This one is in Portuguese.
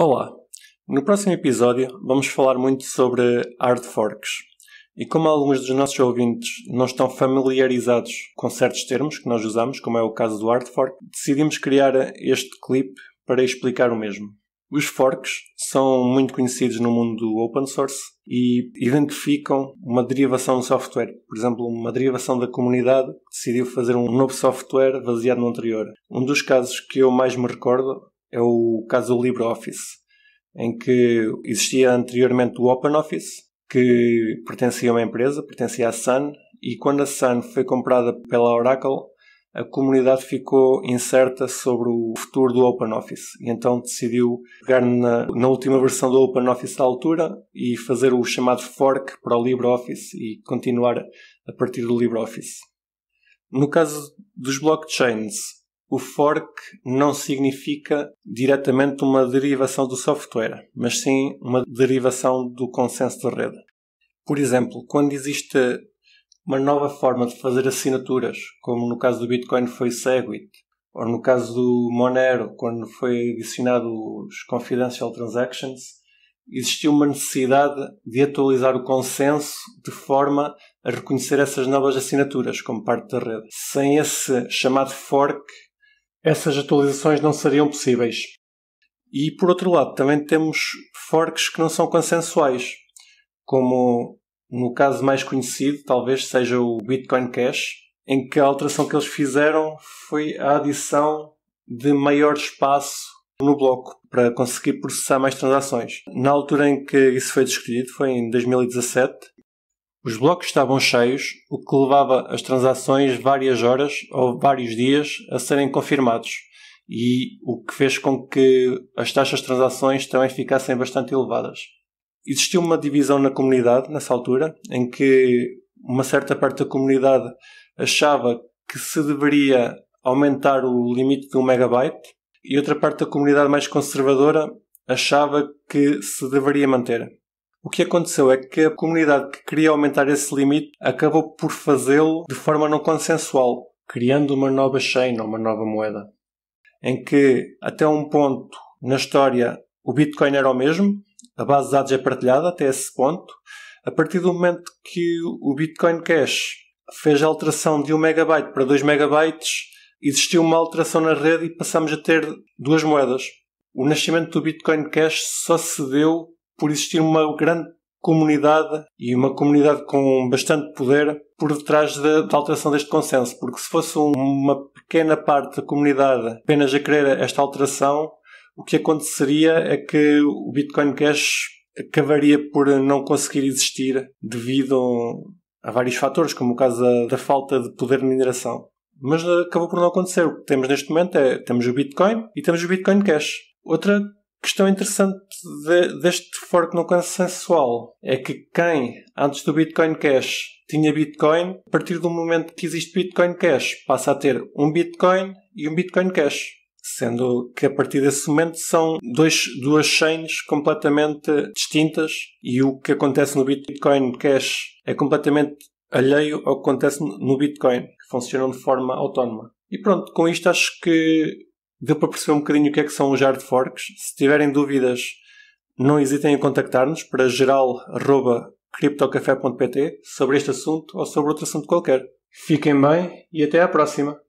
Olá! No próximo episódio vamos falar muito sobre hard forks. E como alguns dos nossos ouvintes não estão familiarizados com certos termos que nós usamos, como é o caso do hard fork, decidimos criar este clipe para explicar o mesmo. Os forks são muito conhecidos no mundo do open source e identificam uma derivação do software. Por exemplo, uma derivação da comunidade que decidiu fazer um novo software baseado no anterior. Um dos casos que eu mais me recordo é o caso do LibreOffice, em que existia anteriormente o OpenOffice, que pertencia a uma empresa, pertencia à Sun, e quando a Sun foi comprada pela Oracle, a comunidade ficou incerta sobre o futuro do OpenOffice e então decidiu pegar na, na última versão do OpenOffice da altura e fazer o chamado fork para o LibreOffice e continuar a partir do LibreOffice. No caso dos blockchains, o fork não significa diretamente uma derivação do software, mas sim uma derivação do consenso de rede. Por exemplo, quando existe uma nova forma de fazer assinaturas, como no caso do Bitcoin foi Segwit, ou no caso do Monero, quando foi adicionado os Confidential Transactions, existiu uma necessidade de atualizar o consenso de forma a reconhecer essas novas assinaturas como parte da rede. Sem esse chamado fork, essas atualizações não seriam possíveis. E por outro lado, também temos forks que não são consensuais, como no caso mais conhecido, talvez seja o Bitcoin Cash, em que a alteração que eles fizeram foi a adição de maior espaço no bloco para conseguir processar mais transações. Na altura em que isso foi discutido, foi em 2017, os blocos estavam cheios, o que levava as transações várias horas ou vários dias a serem confirmados, e o que fez com que as taxas de transações também ficassem bastante elevadas. Existiu uma divisão na comunidade nessa altura, em que uma certa parte da comunidade achava que se deveria aumentar o limite de 1 megabyte e outra parte da comunidade mais conservadora achava que se deveria manter. O que aconteceu é que a comunidade que queria aumentar esse limite acabou por fazê-lo de forma não consensual, criando uma nova chain, uma nova moeda, em que até um ponto na história o Bitcoin era o mesmo, a base de dados é partilhada até esse ponto. A partir do momento que o Bitcoin Cash fez a alteração de 1 megabyte para 2 megabytes, existiu uma alteração na rede e passamos a ter duas moedas. O nascimento do Bitcoin Cash só se deu por existir uma grande comunidade e uma comunidade com bastante poder por detrás da, alteração deste consenso, porque se fosse uma pequena parte da comunidade apenas a querer esta alteração, o que aconteceria é que o Bitcoin Cash acabaria por não conseguir existir devido a vários fatores, como o caso da, da falta de poder de mineração. Mas acabou por não acontecer. O que temos neste momento é temos o Bitcoin e temos o Bitcoin Cash. Outra questão interessante de, deste fork no consensual é que quem antes do Bitcoin Cash tinha Bitcoin, a partir do momento que existe Bitcoin Cash, passa a ter um Bitcoin e um Bitcoin Cash. Sendo que a partir desse momento são dois, duas chains completamente distintas e o que acontece no Bitcoin Cash é completamente alheio ao que acontece no Bitcoin, que funcionam de forma autónoma. E pronto, com isto acho que deu para perceber um bocadinho o que é que são os hard forks. Se tiverem dúvidas, não hesitem em contactar-nos para geral.criptocafé.pt sobre este assunto ou sobre outro assunto qualquer. Fiquem bem e até à próxima!